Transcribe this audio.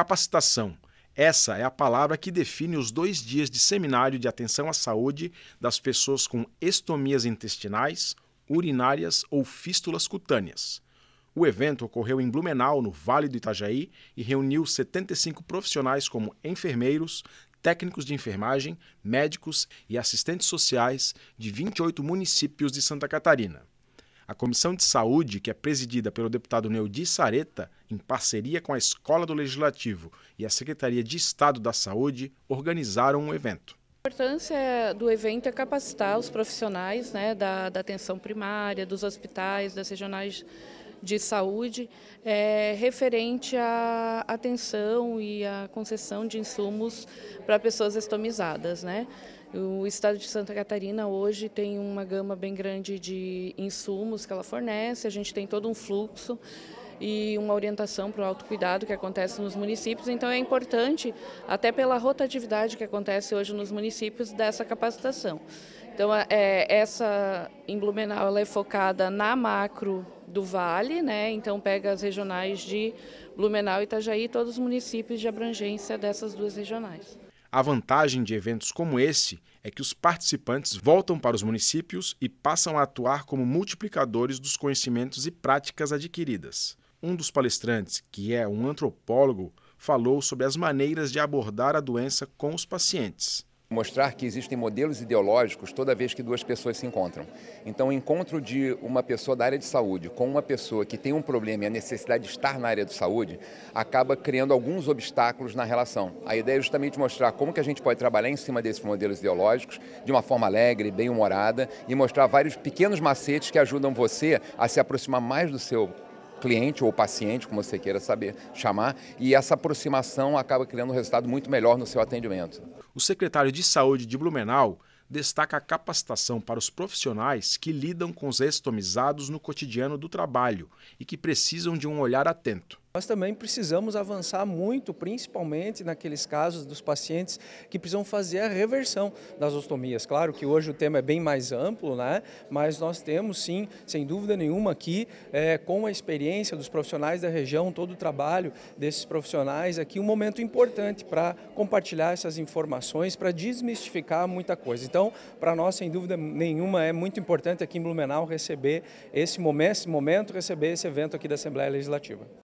Capacitação. Essa é a palavra que define os dois dias de seminário de atenção à saúde das pessoas com estomias intestinais, urinárias ou fístulas cutâneas. O evento ocorreu em Blumenau, no Vale do Itajaí, e reuniu 75 profissionais como enfermeiros, técnicos de enfermagem, médicos e assistentes sociais de 28 municípios de Santa Catarina. A Comissão de Saúde, que é presidida pelo deputado Neudi Sareta, em parceria com a Escola do Legislativo e a Secretaria de Estado da Saúde, organizaram um evento. A importância do evento é capacitar os profissionais né, da, da atenção primária, dos hospitais, das regionais de saúde é, referente à atenção e à concessão de insumos para pessoas estomizadas. Né? O estado de Santa Catarina hoje tem uma gama bem grande de insumos que ela fornece, a gente tem todo um fluxo e uma orientação para o autocuidado que acontece nos municípios. Então é importante, até pela rotatividade que acontece hoje nos municípios, dessa capacitação. Então é, é essa em Blumenau ela é focada na macro do Vale, né? então pega as regionais de Blumenau e Itajaí, todos os municípios de abrangência dessas duas regionais. A vantagem de eventos como esse é que os participantes voltam para os municípios e passam a atuar como multiplicadores dos conhecimentos e práticas adquiridas. Um dos palestrantes, que é um antropólogo, falou sobre as maneiras de abordar a doença com os pacientes mostrar que existem modelos ideológicos toda vez que duas pessoas se encontram. Então, o encontro de uma pessoa da área de saúde com uma pessoa que tem um problema e a necessidade de estar na área de saúde acaba criando alguns obstáculos na relação. A ideia é justamente mostrar como que a gente pode trabalhar em cima desses modelos ideológicos de uma forma alegre, bem humorada e mostrar vários pequenos macetes que ajudam você a se aproximar mais do seu cliente ou paciente, como você queira saber chamar, e essa aproximação acaba criando um resultado muito melhor no seu atendimento. O secretário de Saúde de Blumenau destaca a capacitação para os profissionais que lidam com os estomizados no cotidiano do trabalho e que precisam de um olhar atento. Nós também precisamos avançar muito, principalmente naqueles casos dos pacientes que precisam fazer a reversão das ostomias. Claro que hoje o tema é bem mais amplo, né? mas nós temos sim, sem dúvida nenhuma, aqui, é, com a experiência dos profissionais da região, todo o trabalho desses profissionais aqui, um momento importante para compartilhar essas informações, para desmistificar muita coisa. Então, para nós, sem dúvida nenhuma, é muito importante aqui em Blumenau receber esse momento, esse momento receber esse evento aqui da Assembleia Legislativa.